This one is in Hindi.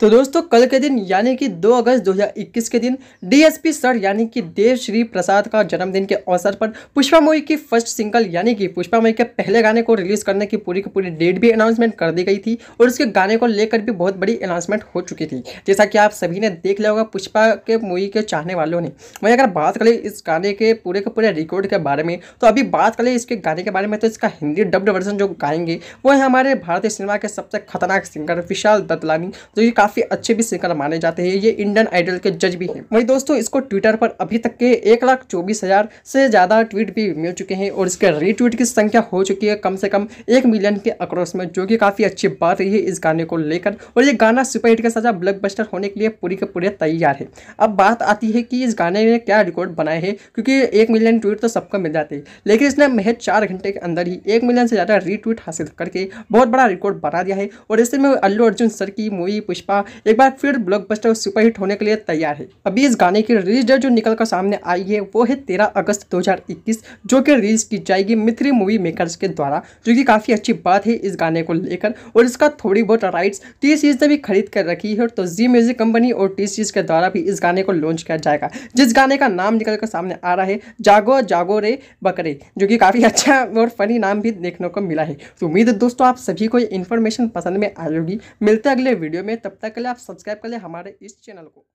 तो दोस्तों कल के दिन यानी कि 2 अगस्त 2021 के दिन डीएसपी सर यानी कि देवश्री प्रसाद का जन्मदिन के अवसर पर पुष्पा मोई की फर्स्ट सिंगल यानी कि पुष्पा मोई के पहले गाने को रिलीज करने की पूरी की पूरी डेट भी अनाउंसमेंट कर दी गई थी और उसके गाने को लेकर भी बहुत बड़ी अनाउंसमेंट हो चुकी थी जैसा कि आप सभी ने देख लिया होगा पुष्पा के मोई के चाहने वालों ने वहीं अगर बात करें इस गाने के पूरे के पूरे रिकॉर्ड के बारे में तो अभी बात करें इसके गाने के बारे में तो इसका हिंदी डब्ड वर्जन जो गाएंगे वो है हमारे भारतीय सिनेमा के सबसे खतरनाक सिंगर विशाल दत्तलानी जो कि काफ़ी अच्छे भी सिंगर माने जाते हैं ये इंडियन आइडल के जज भी हैं वही दोस्तों इसको ट्विटर पर अभी तक के एक लाख चौबीस हज़ार से ज़्यादा ट्वीट भी मिल चुके हैं और इसके रीट्वीट की संख्या हो चुकी है कम से कम एक मिलियन के अक्रॉस में जो कि काफ़ी अच्छी बात रही है इस गाने को लेकर और ये गाना सुपरहिट के साथ ब्लॉकबस्टर होने के लिए पूरी के पूरे तैयार है अब बात आती है कि इस गाने ने क्या रिकॉर्ड बनाए हैं क्योंकि एक मिलियन ट्वीट तो सबको मिल जाते हैं लेकिन इसने महज चार घंटे के अंदर ही एक मिलियन से ज़्यादा रीट्वीट हासिल करके बहुत बड़ा रिकॉर्ड बना दिया है और इससे में अल्लू अर्जुन सर की मूवी पुष्पा एक बार फिर ब्लॉकबस्टर सुपरहिट होने के लिए तैयार है अभी इस गाने की रिलीज डेट जो निकल कर सामने आई है वो है तेरह अगस्त 2021 जो कि रिलीज की जाएगी मित्री मूवी मेकर्स के द्वारा जो कि काफ़ी अच्छी बात है इस गाने को लेकर और इसका थोड़ी बहुत राइट्स टी सीज ने भी खरीद कर रखी है तो जी म्यूजिक कंपनी और टी सीज के द्वारा भी इस गाने को लॉन्च किया जाएगा जिस गाने का नाम निकल कर सामने आ रहा है जागो जागो रे बकरे जो कि काफ़ी अच्छा और फनी नाम भी देखने को मिला है तो उम्मीद है दोस्तों आप सभी को ये इन्फॉर्मेशन पसंद में आ जाएगी मिलते अगले वीडियो में तब तक तक के लिए आप सब्सक्राइब कर ले हमारे इस चैनल को